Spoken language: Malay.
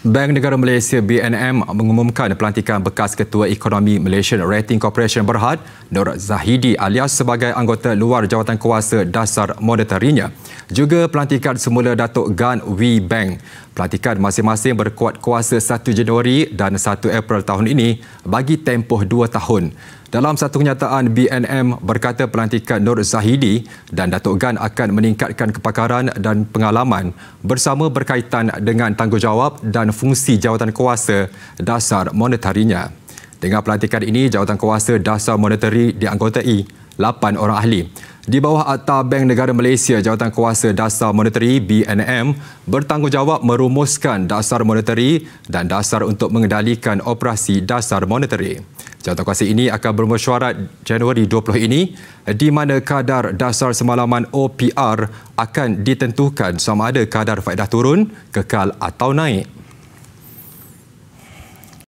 Bank Negara Malaysia BNM mengumumkan pelantikan bekas Ketua Ekonomi Malaysian Rating Corporation Berhad Nur Zahidi alias sebagai anggota luar jawatan kuasa dasar monitorinya. Juga pelantikan semula Datuk Gan Wee Bank pelantikan masing-masing berkuat kuasa 1 Januari dan 1 April tahun ini bagi tempoh 2 tahun. Dalam satu kenyataan, BNM berkata pelantikan Nur Zahidi dan Datuk Gan akan meningkatkan kepakaran dan pengalaman bersama berkaitan dengan tanggungjawab dan fungsi jawatan kuasa dasar monetarinya. Dengan pelantikan ini, jawatan kuasa dasar monetari dianggotai 8 orang ahli. Di bawah Akta Bank Negara Malaysia Jawatan Kuasa Dasar Moneteri BNM bertanggungjawab merumuskan dasar moneteri dan dasar untuk mengendalikan operasi dasar moneteri. Jawatan kuasa ini akan bermesyuarat Januari 20 ini di mana kadar dasar semalaman OPR akan ditentukan sama ada kadar faedah turun, kekal atau naik.